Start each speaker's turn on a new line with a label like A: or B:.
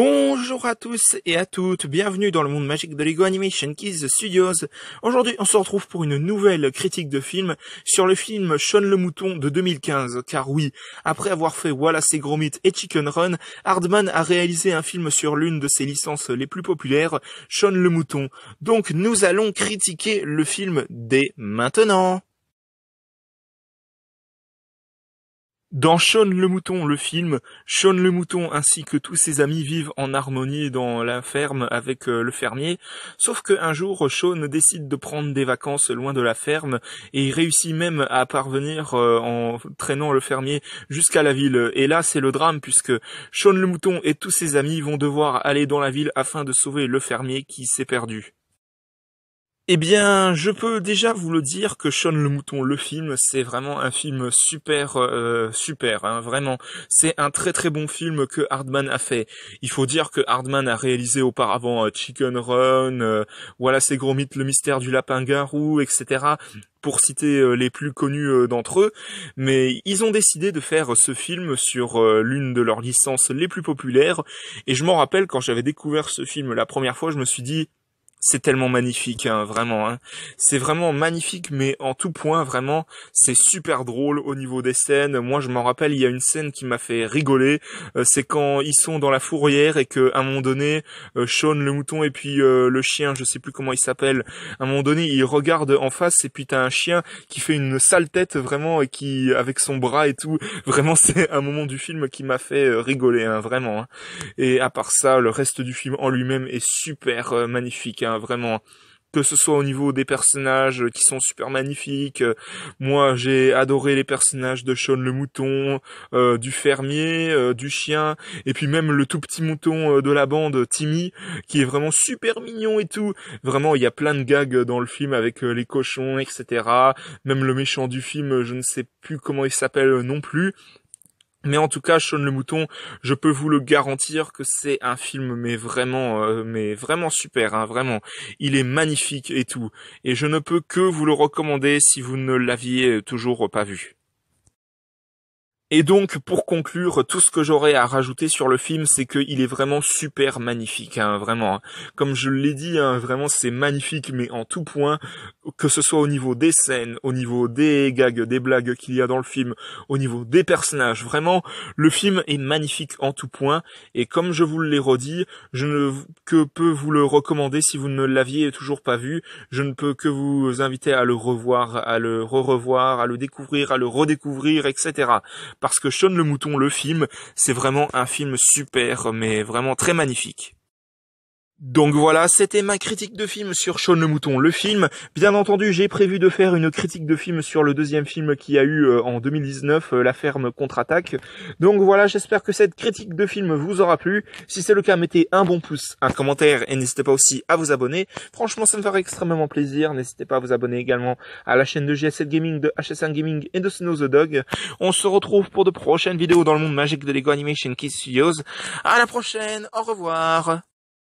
A: Bonjour à tous et à toutes, bienvenue dans le monde magique de Lego Animation Kids Studios. Aujourd'hui, on se retrouve pour une nouvelle critique de film sur le film Sean le Mouton de 2015. Car oui, après avoir fait Wallace et Gromit et Chicken Run, Hardman a réalisé un film sur l'une de ses licences les plus populaires, Sean le Mouton. Donc nous allons critiquer le film dès maintenant. Dans Sean le mouton, le film, Sean le mouton ainsi que tous ses amis vivent en harmonie dans la ferme avec euh, le fermier, sauf qu'un jour Sean décide de prendre des vacances loin de la ferme et réussit même à parvenir euh, en traînant le fermier jusqu'à la ville. Et là c'est le drame puisque Sean le mouton et tous ses amis vont devoir aller dans la ville afin de sauver le fermier qui s'est perdu. Eh bien, je peux déjà vous le dire que Sean le Mouton, le film, c'est vraiment un film super, euh, super, hein, vraiment. C'est un très très bon film que Hardman a fait. Il faut dire que Hardman a réalisé auparavant euh, Chicken Run, euh, voilà ses gros mythes, le mystère du lapin garou, etc pour citer les plus connus d'entre eux, mais ils ont décidé de faire ce film sur l'une de leurs licences les plus populaires, et je m'en rappelle quand j'avais découvert ce film la première fois, je me suis dit, c'est tellement magnifique, hein, vraiment. Hein. C'est vraiment magnifique, mais en tout point, vraiment, c'est super drôle au niveau des scènes. Moi, je m'en rappelle, il y a une scène qui m'a fait rigoler. Euh, c'est quand ils sont dans la fourrière et que, à un moment donné, euh, Sean le mouton et puis euh, le chien, je sais plus comment il s'appelle, à un moment donné, il regarde en face et puis t'as un chien qui fait une sale tête vraiment et qui, avec son bras et tout, vraiment, c'est un moment du film qui m'a fait rigoler, hein, vraiment. Et à part ça, le reste du film en lui-même est super magnifique. Hein, vraiment que ce soit au niveau des personnages qui sont super magnifiques. Euh, moi, j'ai adoré les personnages de Sean le mouton, euh, du fermier, euh, du chien, et puis même le tout petit mouton de la bande, Timmy, qui est vraiment super mignon et tout. Vraiment, il y a plein de gags dans le film avec les cochons, etc. Même le méchant du film, je ne sais plus comment il s'appelle non plus. Mais en tout cas, Sean le mouton, je peux vous le garantir que c'est un film, mais vraiment, euh, mais vraiment super, hein, vraiment. Il est magnifique et tout, et je ne peux que vous le recommander si vous ne l'aviez euh, toujours pas vu. Et donc, pour conclure, tout ce que j'aurais à rajouter sur le film, c'est qu'il est vraiment super magnifique, hein, vraiment. Hein. Comme je l'ai dit, hein, vraiment, c'est magnifique, mais en tout point, que ce soit au niveau des scènes, au niveau des gags, des blagues qu'il y a dans le film, au niveau des personnages, vraiment, le film est magnifique en tout point, et comme je vous l'ai redit, je ne que peux vous le recommander si vous ne l'aviez toujours pas vu, je ne peux que vous inviter à le revoir, à le re-revoir, à le découvrir, à le redécouvrir, etc parce que Sean le Mouton, le film, c'est vraiment un film super, mais vraiment très magnifique. Donc voilà, c'était ma critique de film sur Shaun le Mouton, le film. Bien entendu, j'ai prévu de faire une critique de film sur le deuxième film qui a eu euh, en 2019, euh, La Ferme contre-attaque. Donc voilà, j'espère que cette critique de film vous aura plu. Si c'est le cas, mettez un bon pouce, un commentaire et n'hésitez pas aussi à vous abonner. Franchement, ça me ferait extrêmement plaisir. N'hésitez pas à vous abonner également à la chaîne de GS7 Gaming, de hs Gaming et de Snow the Dog. On se retrouve pour de prochaines vidéos dans le monde magique de Lego Animation Kids Studios. À la prochaine, au revoir